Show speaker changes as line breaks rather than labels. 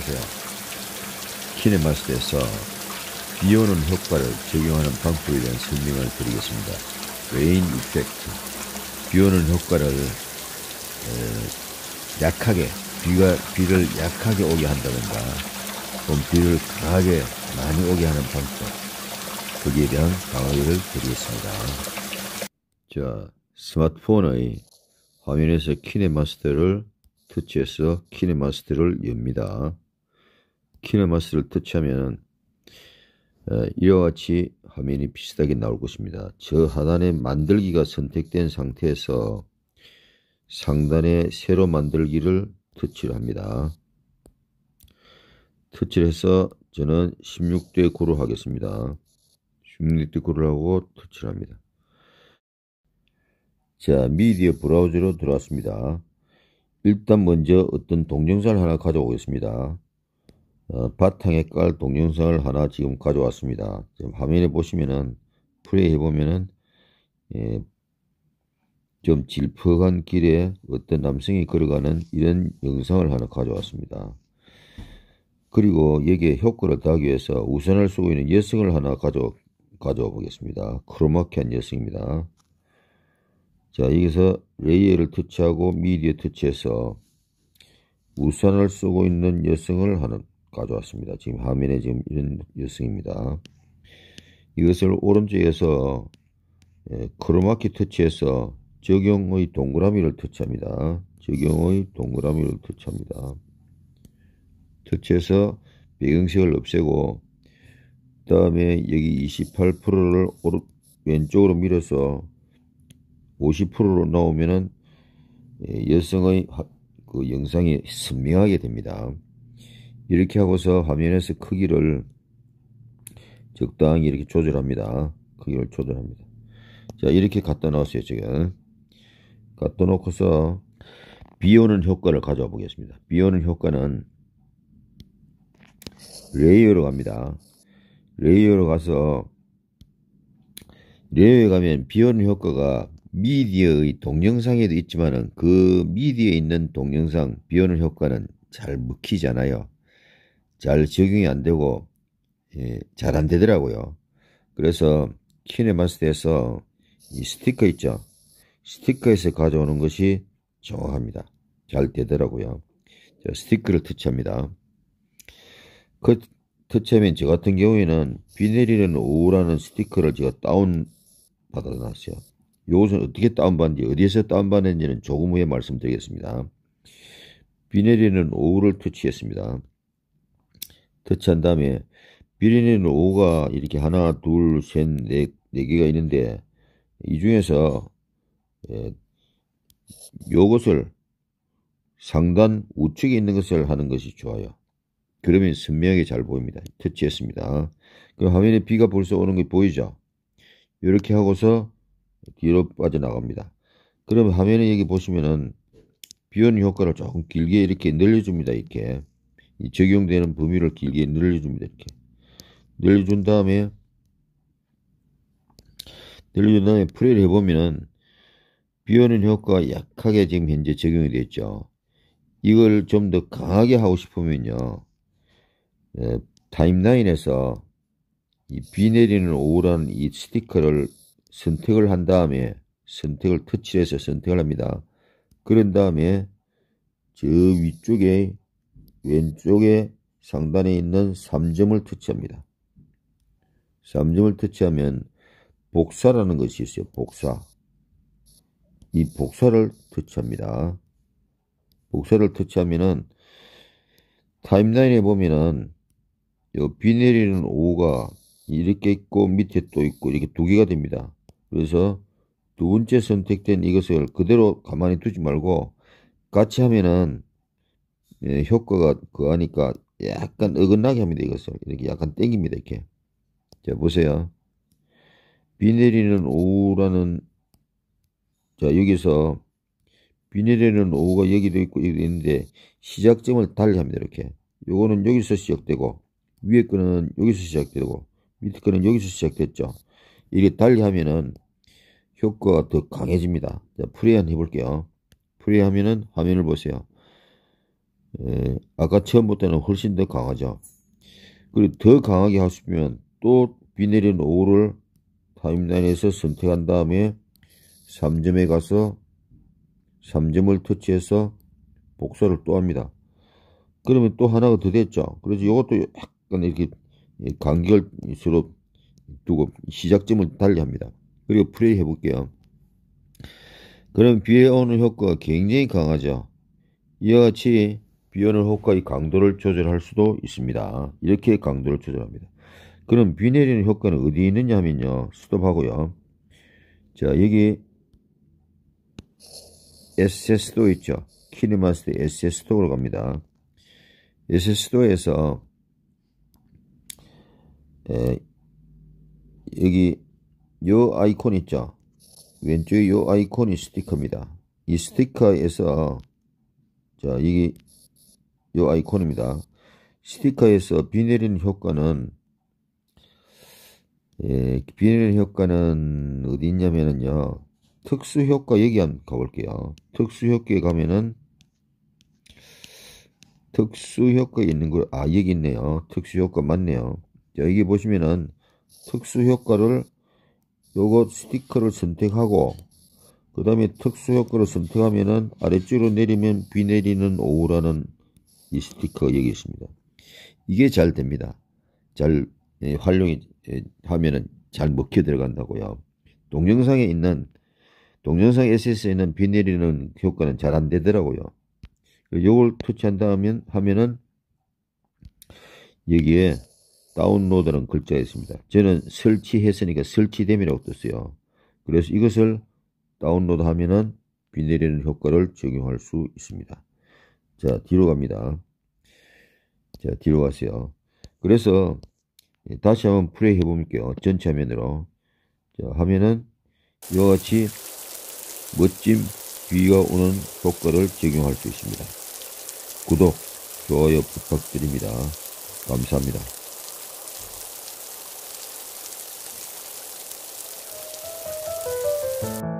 사세요 키네마스에서 비오는 효과를 적용하는 방법에 대한 설명을 드리겠습니다. 레인 이펙트 비오는 효과를 약하게 비가 비를 약하게 오게 한다든가 혹은 비를 강하게 많이 오게 하는 방법 거기에 대한 강의를 드리겠습니다. 자 스마트폰의 화면에서 키네마스터를 터치해서 키네마스터를 엽니다. 키네마스를 터치하면 어, 이와 같이 화면이 비슷하게 나올 것입니다. 저 하단에 만들기가 선택된 상태에서 상단에 새로 만들기를 터치를 합니다. 터치를 해서 저는 16대 9로 하겠습니다. 16대 9를 하고 터치를 합니다. 자, 미디어 브라우저로 들어왔습니다. 일단 먼저 어떤 동영상을 하나 가져오겠습니다. 어, 바탕에 깔 동영상을 하나 지금 가져왔습니다. 지금 화면에 보시면은 플레이 해보면은 예, 좀 질퍽한 길에 어떤 남성이 걸어가는 이런 영상을 하나 가져왔습니다. 그리고 여기에 효과를 더하기 위해서 우산을 쓰고 있는 여성을 하나 가져, 가져와 보겠습니다. 크로마키한 여성입니다. 자 여기서 레이어를 터치하고 미디어 터치해서 우산을 쓰고 있는 여성을 하는 가져왔습니다. 지금 화면에 지금 이런 여성입니다. 이것을 오른쪽에서 예, 크로마키 터치해서 적용의 동그라미를 터치합니다. 적용의 동그라미를 터치합니다. 터치해서 배경색을 없애고 그 다음에 여기 28%를 오른, 왼쪽으로 밀어서 50%로 나오면은 예, 여성의 그 영상이 선명하게 됩니다. 이렇게 하고서 화면에서 크기를 적당히 이렇게 조절합니다. 크기를 조절합니다. 자 이렇게 갖다 놓았어요 지금. 갖다 놓고서 비오는 효과를 가져와 보겠습니다. 비오는 효과는 레이어로 갑니다. 레이어로 가서 레이어에 가면 비오는 효과가 미디어의 동영상에도 있지만은 그 미디어에 있는 동영상 비오는 효과는 잘 먹히잖아요. 잘 적용이 안 되고 예, 잘 안 되더라고요. 그래서 키네마스터에서 이 스티커 있죠. 스티커에서 가져오는 것이 정확합니다. 잘 되더라고요. 자, 스티커를 터치합니다. 그 터치하면 저 같은 경우에는 비 내리는 오후라는 스티커를 제가 다운 받아놨어요. 이것은 어떻게 다운받는지 어디에서 다운받는지는 조금 후에 말씀드리겠습니다. 비 내리는 오후를 터치했습니다. 터치한 다음에 비린리는 5가 이렇게 하나, 둘, 셋, 넷, 네 개가 있는데 이 중에서 예, 요것을 상단 우측에 있는 것을 하는 것이 좋아요. 그러면 선명하게 잘 보입니다. 터치했습니다. 그 화면에 비가 벌써 오는 게 보이죠? 이렇게 하고서 뒤로 빠져나갑니다. 그럼 화면에 여기 보시면은 비오는 효과를 조금 길게 이렇게 늘려줍니다. 이렇게. 이 적용되는 범위를 길게 늘려줍니다. 이렇게 늘려준 다음에 늘려준 다음에 풀이를 해보면은 비오는 효과가 약하게 지금 현재 적용이 됐죠. 이걸 좀 더 강하게 하고 싶으면요. 에, 타임라인에서 이 비 내리는 오후라는 이 스티커를 선택을 한 다음에 선택을 터치해서 선택을 합니다. 그런 다음에 저 위쪽에 왼쪽에 상단에 있는 3점을 터치합니다. 3점을 터치하면 복사라는 것이 있어요. 복사. 이 복사를 터치합니다. 복사를 터치하면은 타임라인에 보면은 비 내리는 오가 이렇게 있고 밑에 또 있고 이렇게 두 개가 됩니다. 그래서 두 번째 선택된 이것을 그대로 가만히 두지 말고 같이 하면은 예, 효과가 그하니까 약간 어긋나게 합니다. 이것을 이렇게 약간 땡깁니다. 이렇게 자 보세요. 비 내리는 오후라는 자 여기서 비 내리는 오후가 여기도 있고 여기도 있는데 시작점을 달리 합니다. 이렇게 요거는 여기서 시작되고 위에 거는 여기서 시작되고 밑에 거는 여기서 시작됐죠. 이게 달리 하면은 효과가 더 강해집니다. 자, 프레이 한번 해볼게요. 프레이 하면은 화면을 보세요. 에, 예, 아까 처음부터는 훨씬 더 강하죠. 그리고 더 강하게 하시면 또 비 내린 오후를 타임라인에서 선택한 다음에 3점에 가서 3점을 터치해서 복사를 또 합니다. 그러면 또 하나가 더 됐죠. 그래서 이것도 약간 이렇게 간결수 서로 두고 시작점을 달리 합니다. 그리고 플레이 해볼게요. 그럼 비에 오는 효과가 굉장히 강하죠. 이와 같이 비열을 효과의 강도를 조절할 수도 있습니다. 이렇게 강도를 조절합니다. 그럼 비 내리는 효과는 어디 에 있느냐 하면요. 스톱하고요. 자 여기 SS도 있죠. 키네마스터 SS도로 갑니다. SS도에서 에, 여기 요 아이콘 있죠. 왼쪽에 요 아이콘이 스티커입니다. 이 스티커에서 자 여기 요 아이콘입니다. 스티커에서 비 내리는 효과는 예, 비 내리는 효과는 어디 있냐면은요. 특수 효과 얘기 한번 가볼게요. 특수 효과에 가면은 특수 효과 있는 걸, 아, 여기 있네요. 특수 효과 맞네요. 자, 여기 보시면은 특수 효과를 요거 스티커를 선택하고 그 다음에 특수 효과를 선택하면은 아래쪽으로 내리면 비 내리는 오후라는 이 스티커 여기 있습니다. 이게 잘 됩니다. 잘 예, 활용이 예, 하면은 잘 먹혀 들어간다고요. 동영상에 있는 동영상 SS에 있는 비 내리는 효과는 잘 안 되더라고요. 요걸 터치한 다면 하면은 여기에 다운로드라는 글자가 있습니다. 저는 설치했으니까 설치됨이라고 떴어요. 그래서 이것을 다운로드 하면은 비 내리는 효과를 적용할 수 있습니다. 자, 뒤로 갑니다. 자, 뒤로 가세요. 그래서 예, 다시 한번 플레이 해볼게요. 전체 화면으로. 자, 화면은 이와 같이 멋진 귀가 오는 효과를 적용할 수 있습니다. 구독, 좋아요 부탁드립니다. 감사합니다. thank you